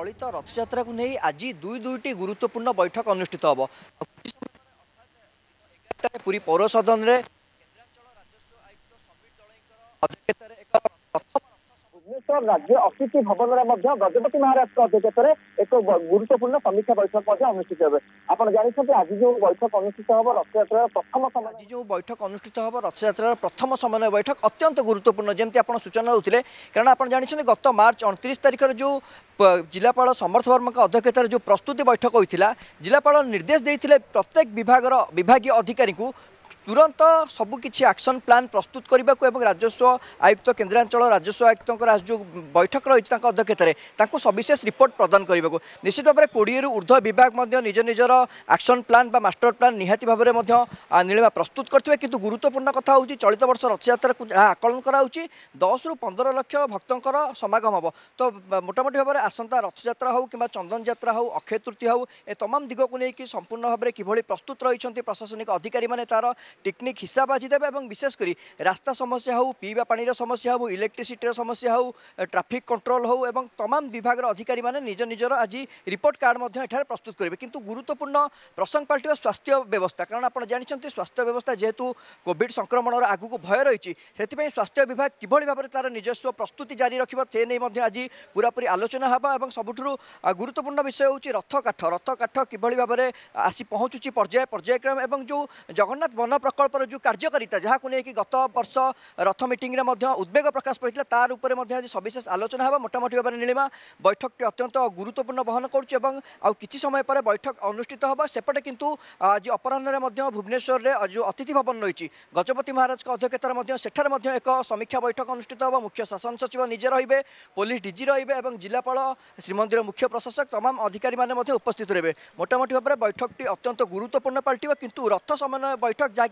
চলিত রথযাত্রা নেই আজ দুই দুইটি গুরুত্বপূর্ণ বৈঠক অনুষ্ঠিত হব পুরী পৌরসদনের অধ্যক্ষতার ৰাজ্য অতিথি ভৱনৰ মধ্য গগনেত্ৰী মহাৰష్ట్ర অধ্যক্ষতৰে এক গুৰুতপৰ্ণ সমিক্ষা বৈঠক অনুষ্ঠিত হ'ব। আপোন জানিছোঁ যে আজি যিখন বৈঠক অনুষ্ঠিত হ'ব ৰক্ষ্যेत्रৰ প্ৰথম সময়ৰ যি যো বৈঠক অনুষ্ঠিত হ'ব ৰক্ষ্যेत्रৰ প্ৰথম সময়ৰ বৈঠক অত্যন্ত গুৰুতপৰ্ণ। যেনতি আপোন সূচনাত হ'লিলে কাৰণ আপোন জানিছোঁ যে গত मार्च 29 তাৰিখে যো জিলাপාලৰ সমৰ্থ বৰ্মা কা অধ্যক্ষতৰে যো প্ৰস্তুতি বৈঠক হৈছিল জিলাপාලৰ নিৰ্দেশ দিছিল যে প্ৰত্যেক বিভাগৰ বিভাগীয় অধিকাৰীক ତୁରନ୍ତ ସବୁ କିଛି ଆକ୍ସନ୍ ପ୍ଲାନ୍ ପ୍ରସ୍ତୁତ କରିବାକୁ ଏବଂ ରାଜସ୍ୱ ଆୟୁକ୍ତ କେନ୍ଦ୍ରାଞ୍ଚଳ ରାଜସ୍ୱ ଆୟୁକ୍ତଙ୍କର ଯେଉଁ ବୈଠକ ରହିଛି ତାଙ୍କ ଅଧ୍ୟକ୍ଷତାରେ ତାଙ୍କୁ ସବିଶେଷ ରିପୋର୍ଟ ପ୍ରଦାନ କରିବାକୁ ନିଶ୍ଚିତ ଭାବରେ କୋଡ଼ିଏରୁ ଉର୍ଦ୍ଧ୍ୱ ବିଭାଗ ମଧ୍ୟ ନିଜ ନିଜର ଆକ୍ସନ୍ ପ୍ଲାନ୍ ବା ମାଷ୍ଟର ପ୍ଲାନ୍ ନିହାତି ଭାବରେ ମଧ୍ୟ ନିଳିମା ପ୍ରସ୍ତୁତ କରିଥିବେ କିନ୍ତୁ ଗୁରୁତ୍ୱପୂର୍ଣ୍ଣ କଥା ହେଉଛି ଚଳିତ ବର୍ଷ ରଥଯାତ୍ରାକୁ ଯାହା ଆକଳନ କରାହେଉଛି ଦଶରୁ ପନ୍ଦର ଲକ୍ଷ ଭକ୍ତଙ୍କର ସମାଗମ ହେବ ତ ମୋଟାମୋଟି ଭାବରେ ଆସନ୍ତା ରଥଯାତ୍ରା ହେଉ କିମ୍ବା ଚନ୍ଦନଯାତ୍ରା ହେଉ ଅକ୍ଷୟ ତୃତୀୟ ହେଉ ଏ ତମାମ ଦିଗକୁ ନେଇକି ସମ୍ପୂର୍ଣ୍ଣ ଭାବରେ କିଭଳି ପ୍ରସ୍ତୁତ ରହିଛନ୍ତି ପ୍ରଶାସନିକ ଅଧିକାରୀମାନେ ତା'ର টেকনিক হিসাব আজি দেবে এবং বিশেষ করে রাস্তা সমস্যা হোক পিবা পাড়ির সমস্যা হোক ইলেকট্রিসিটির সমস্যা হোক ট্রাফিক কন্ট্রোল হোক এবং তমাম বিভাগের অধিকারী মানে নিজ নিজের আজি রিপোর্ট কার্ড এখানে প্রস্তুত করবে কিন্তু গুরুত্বপূর্ণ প্রসঙ্গ পাল্টিবা স্বাস্থ্য ব্যবস্থা কারণ আপনার জাঁচান স্বাস্থ্য ব্যবস্থা যেহেতু কোভিড সংক্রমণের আগুক ভয় রয়েছে সেপাই স্বাস্থ্য বিভাগ কিভাবে ভাবে তার নিজস্ব প্রস্তুতি জারি রাখব সে নিয়ে আজ পুরাপুরি আলোচনা হব এবং সবুঠ গুরুত্বপূর্ণ বিষয় হচ্ছে রথ কাঠ রথ কাঠ কিভাবে ভাবে আসি পৌঁছুছি পর্যায় পর্যায়ক্রম এবং যে জগন্নাথ বন ପ୍ରକଳ୍ପର ଯେଉଁ କାର୍ଯ୍ୟକାରିତା ଯାହାକୁ ନେଇକି ଗତ ବର୍ଷ ରଥ ମିଟିଂରେ ମଧ୍ୟ ଉଦ୍ବେଗ ପ୍ରକାଶ ପାଇଥିଲା ତାର ଉପରେ ମଧ୍ୟ ଆଜି ସବିଶେଷ ଆଲୋଚନା ହେବ ମୋଟାମୋଟି ଭାବରେ ନିଳିମା ବୈଠକଟି ଅତ୍ୟନ୍ତ ଗୁରୁତ୍ୱପୂର୍ଣ୍ଣ ବହନ କରୁଛି ଏବଂ ଆଉ କିଛି ସମୟ ପରେ ବୈଠକ ଅନୁଷ୍ଠିତ ହେବ ସେପଟେ କିନ୍ତୁ ଆଜି ଅପରାହ୍ନରେ ମଧ୍ୟ ଭୁବନେଶ୍ୱରରେ ଯେଉଁ ଅତିଥି ଭବନ ରହିଛି ଗଜପତି ମହାରାଜଙ୍କ ଅଧ୍ୟକ୍ଷତାରେ ମଧ୍ୟ ସେଠାରେ ମଧ୍ୟ ଏକ ସମୀକ୍ଷା ବୈଠକ ଅନୁଷ୍ଠିତ ହେବ ମୁଖ୍ୟ ଶାସନ ସଚିବ ନିଜେ ରହିବେ ପୋଲିସ ଡିଜି ରହିବେ ଏବଂ ଜିଲ୍ଲାପାଳ ଶ୍ରୀମନ୍ଦିର ମୁଖ୍ୟ ପ୍ରଶାସକ ତମାମ ଅଧିକାରୀମାନେ ମଧ୍ୟ ଉପସ୍ଥିତ ରହିବେ ମୋଟାମୋଟି ଭାବରେ ବୈଠକଟି ଅତ୍ୟନ୍ତ ଗୁରୁତ୍ୱପୂର୍ଣ୍ଣ ପାଲଟିବ କିନ୍ତୁ ରଥ ସମନ୍ୱୟ ବୈଠକ ଯାହାକି